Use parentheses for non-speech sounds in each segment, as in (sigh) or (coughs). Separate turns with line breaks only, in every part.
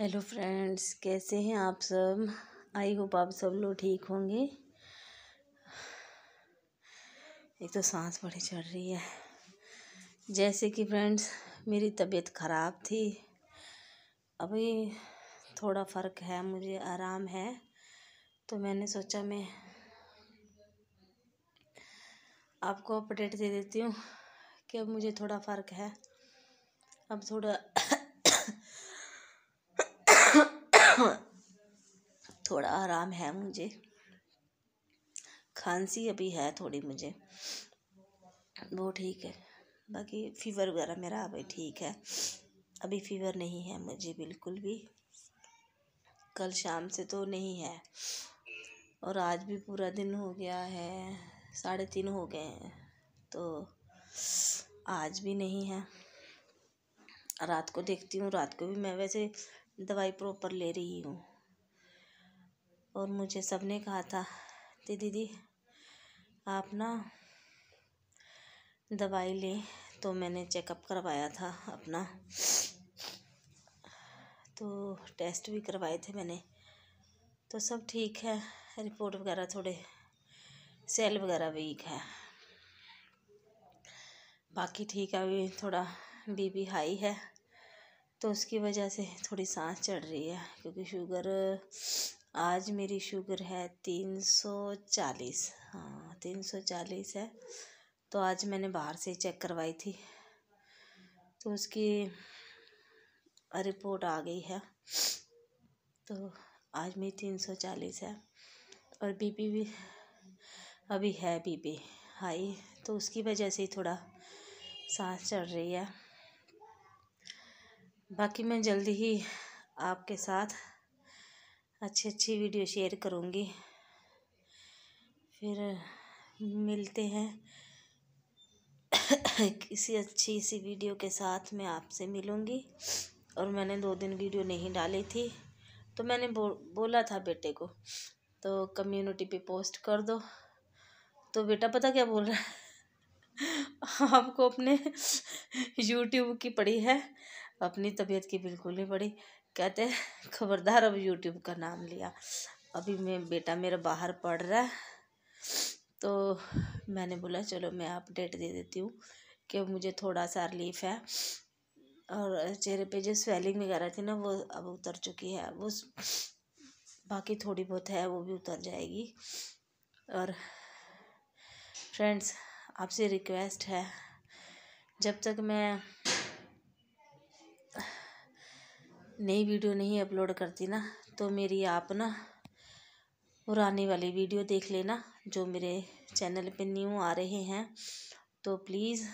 hello friends कैसे हैं आप सब आई होप आप सब लोग ठीक होंगे एक तो सांस बड़ी चढ़ रही है जैसे कि फ्रेंड्स मेरी तबीयत ख़राब थी अभी थोड़ा फ़र्क है मुझे आराम है तो मैंने सोचा मैं आपको अपडेट दे देती हूँ कि अब मुझे थोड़ा फ़र्क है अब थोड़ा (coughs) थोड़ा आराम है मुझे खांसी अभी है थोड़ी मुझे वो ठीक है बाकी फ़ीवर वगैरह मेरा अभी ठीक है अभी फ़ीवर नहीं है मुझे बिल्कुल भी कल शाम से तो नहीं है और आज भी पूरा दिन हो गया है साढ़े तीन हो गए हैं तो आज भी नहीं है रात को देखती हूँ रात को भी मैं वैसे दवाई प्रॉपर ले रही हूँ और मुझे सब ने कहा था कि दीदी आप ना दवाई लें तो मैंने चेकअप करवाया था अपना तो टेस्ट भी करवाए थे मैंने तो सब ठीक है रिपोर्ट वगैरह थोड़े सेल वगैरह वीक है बाकी ठीक है अभी थोड़ा बीबी हाई है तो उसकी वजह से थोड़ी सांस चढ़ रही है क्योंकि शुगर आज मेरी शुगर है तीन सौ चालीस हाँ तीन सौ चालीस है तो आज मैंने बाहर से चेक करवाई थी तो उसकी रिपोर्ट आ गई है तो आज मेरी तीन सौ चालीस है और बीपी भी अभी है बीपी हाई तो उसकी वजह से ही थोड़ा सांस चढ़ रही है बाकी मैं जल्दी ही आपके साथ अच्छी अच्छी वीडियो शेयर करूँगी फिर मिलते हैं किसी अच्छी सी वीडियो के साथ मैं आपसे मिलूँगी और मैंने दो दिन वीडियो नहीं डाली थी तो मैंने बो, बोला था बेटे को तो कम्युनिटी पे पोस्ट कर दो तो बेटा पता क्या बोल रहा है आपको अपने यूट्यूब की पड़ी है अपनी तबीयत की बिल्कुल नहीं पड़ी कहते खबरदार अब यूट्यूब का नाम लिया अभी मैं बेटा मेरा बाहर पढ़ रहा है तो मैंने बोला चलो मैं अपडेट दे देती हूँ कि मुझे थोड़ा सा रिलीफ है और चेहरे पे जो स्वेलिंग वगैरह थी ना वो अब उतर चुकी है वो बाकी थोड़ी बहुत है वो भी उतर जाएगी और फ्रेंड्स आपसे रिक्वेस्ट है जब तक मैं नई वीडियो नहीं अपलोड करती ना तो मेरी आप ना पुरानी वाली वीडियो देख लेना जो मेरे चैनल पे न्यू आ रहे हैं तो प्लीज़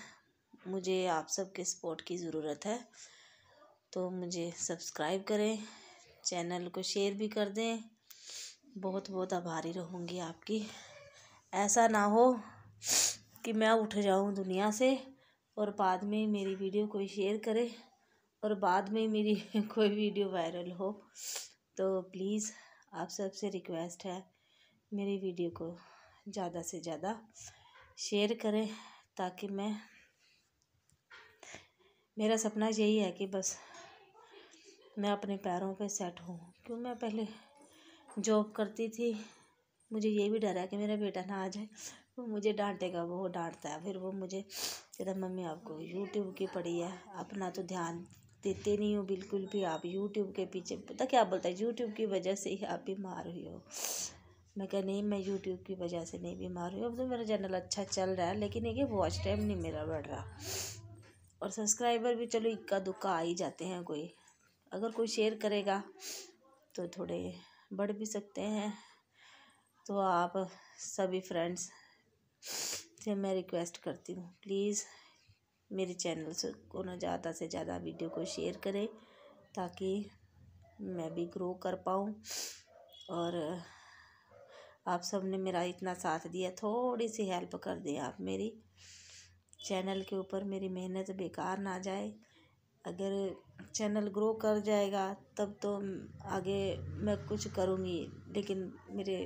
मुझे आप सबके सपोर्ट की ज़रूरत है तो मुझे सब्सक्राइब करें चैनल को शेयर भी कर दें बहुत बहुत आभारी रहूँगी आपकी ऐसा ना हो कि मैं उठ जाऊँ दुनिया से और बाद में मेरी वीडियो कोई शेयर करे और बाद में मेरी (laughs) कोई वीडियो वायरल हो तो प्लीज़ आप सबसे रिक्वेस्ट है मेरी वीडियो को ज़्यादा से ज़्यादा शेयर करें ताकि मैं मेरा सपना यही है कि बस मैं अपने पैरों पे सेट हूँ क्यों मैं पहले जॉब करती थी मुझे ये भी डर है कि मेरा बेटा ना आ जाए वो मुझे डांटेगा वो डांटता है फिर वो मुझे कहता मम्मी आपको यूट्यूब की पड़ी है अपना तो ध्यान देते नहीं हो बिल्कुल भी आप यूट्यूब के पीछे पता क्या बोलता है यूट्यूब की वजह से ही आप बीमार हुई हो मैं कह नहीं मैं यूट्यूब की वजह से नहीं बीमार हुई अब तो मेरा चैनल अच्छा चल रहा है लेकिन ये वॉच टाइम नहीं मेरा बढ़ रहा और सब्सक्राइबर भी चलो इक्का दुक्का आ ही जाते हैं कोई अगर कोई शेयर करेगा तो थोड़े बढ़ भी सकते हैं तो आप सभी फ्रेंड्स से मैं रिक्वेस्ट करती हूँ प्लीज़ मेरे चैनल्स को ना ज़्यादा से ज़्यादा वीडियो को शेयर करें ताकि मैं भी ग्रो कर पाऊँ और आप सब ने मेरा इतना साथ दिया थोड़ी सी हेल्प कर दें आप मेरी चैनल के ऊपर मेरी मेहनत बेकार ना जाए अगर चैनल ग्रो कर जाएगा तब तो आगे मैं कुछ करूँगी लेकिन मेरे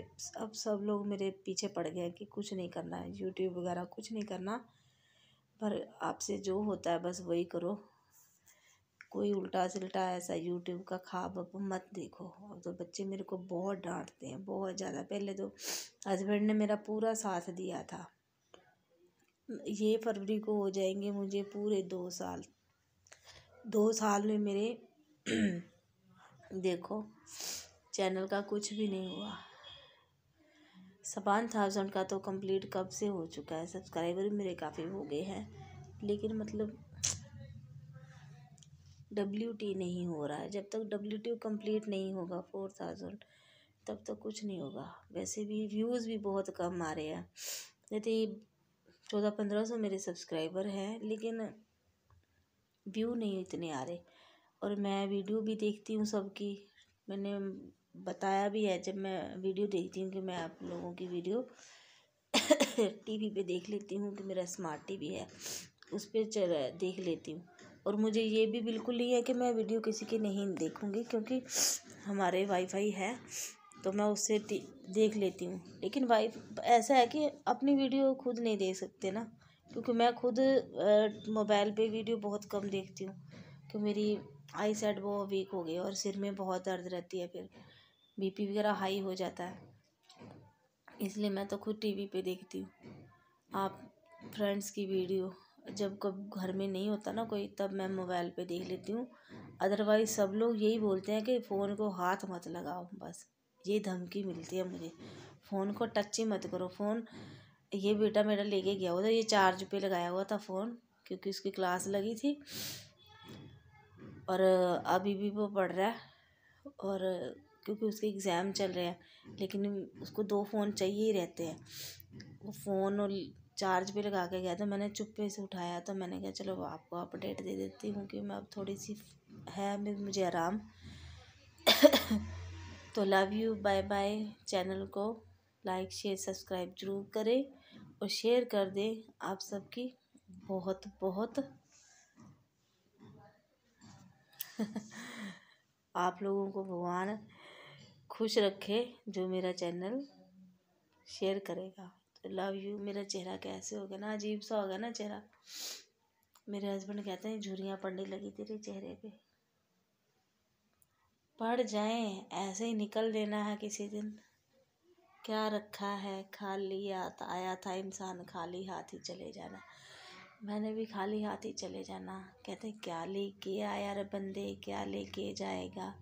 अब सब लोग मेरे पीछे पड़ गए कि कुछ नहीं करना है यूट्यूब वगैरह कुछ नहीं करना पर आपसे जो होता है बस वही करो कोई उल्टा सिल्टा ऐसा यूट्यूब का खाब अब मत देखो अब तो बच्चे मेरे को बहुत डांटते हैं बहुत ज़्यादा पहले तो हस्बैंड ने मेरा पूरा साथ दिया था ये फरवरी को हो जाएंगे मुझे पूरे दो साल दो साल में मेरे (clears throat) देखो चैनल का कुछ भी नहीं हुआ सब थाउजेंड का तो कंप्लीट कब से हो चुका है सब्सक्राइबर भी मेरे काफ़ी हो गए हैं लेकिन मतलब डब्ल्यू टी नहीं हो रहा है जब तक डब्ल्यू टी कम्प्लीट नहीं होगा फोर थाउजेंड तब तक तो कुछ नहीं होगा वैसे भी व्यूज़ भी बहुत कम आ रहे हैं यदि चौदह पंद्रह सौ मेरे सब्सक्राइबर हैं लेकिन व्यू नहीं इतने आ रहे और मैं वीडियो भी देखती हूँ सबकी मैंने बताया भी है जब मैं वीडियो देखती हूँ कि मैं आप लोगों की वीडियो (coughs) टी वी पे देख लेती हूँ कि मेरा स्मार्ट टी वी है उस पर चल देख लेती हूँ और मुझे ये भी बिल्कुल नहीं है कि मैं वीडियो किसी की नहीं देखूँगी क्योंकि हमारे वाईफाई है तो मैं उससे देख लेती हूँ लेकिन वाई ऐसा है कि अपनी वीडियो खुद नहीं देख सकते ना क्योंकि मैं खुद मोबाइल पे वीडियो बहुत कम देखती हूँ कि मेरी आई सेट बहुत वीक हो गई और सिर में बहुत दर्द रहती है फिर बीपी वगैरह हाई हो जाता है इसलिए मैं तो खुद टीवी पे देखती हूँ आप फ्रेंड्स की वीडियो जब कब घर में नहीं होता ना कोई तब मैं मोबाइल पे देख लेती हूँ अदरवाइज़ सब लोग यही बोलते हैं कि फ़ोन को हाथ मत लगाओ बस ये धमकी मिलती है मुझे फ़ोन को टच ही मत करो फ़ोन ये बेटा मेरा लेके गया हुआ था ये चार्ज पे लगाया हुआ था फ़ोन क्योंकि उसकी क्लास लगी थी और अभी भी वो पढ़ रहा है और क्योंकि उसके एग्ज़ाम चल रहे हैं लेकिन उसको दो फ़ोन चाहिए ही रहते हैं वो फ़ोन और चार्ज भी लगा के गया था तो मैंने चुप्पे से उठाया तो मैंने कहा चलो आपको अपडेट दे देती हूँ कि मैं अब थोड़ी सी है मैं मुझे आराम (coughs) तो love you bye bye channel को लाइक शेयर सब्सक्राइब जरूर करें और शेयर कर दें आप सबकी बहुत बहुत (laughs) आप लोगों को भगवान खुश रखे जो मेरा चैनल शेयर करेगा तो लव यू मेरा चेहरा कैसे हो गया ना अजीब सा हो गया ना चेहरा मेरे हस्बैंड कहते हैं झुरियाँ पड़ने लगी तेरे चेहरे पे पड़ जाए ऐसे ही निकल देना है किसी दिन क्या रखा है खाली हाथ आया था इंसान खाली हाथ ही चले जाना मैंने भी खाली हाथ ही चले जाना कहते हैं क्या लेके आया रे बंदे क्या लेके जाएगा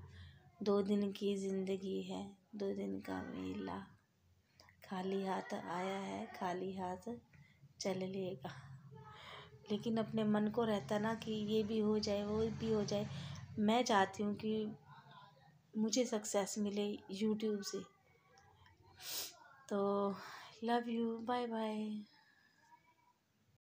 दो दिन की ज़िंदगी है दो दिन का मेला खाली हाथ आया है खाली हाथ चल लेगा लेकिन अपने मन को रहता ना कि ये भी हो जाए वो भी हो जाए मैं चाहती हूँ कि मुझे सक्सेस मिले यूट्यूब से तो लव यू बाय बाय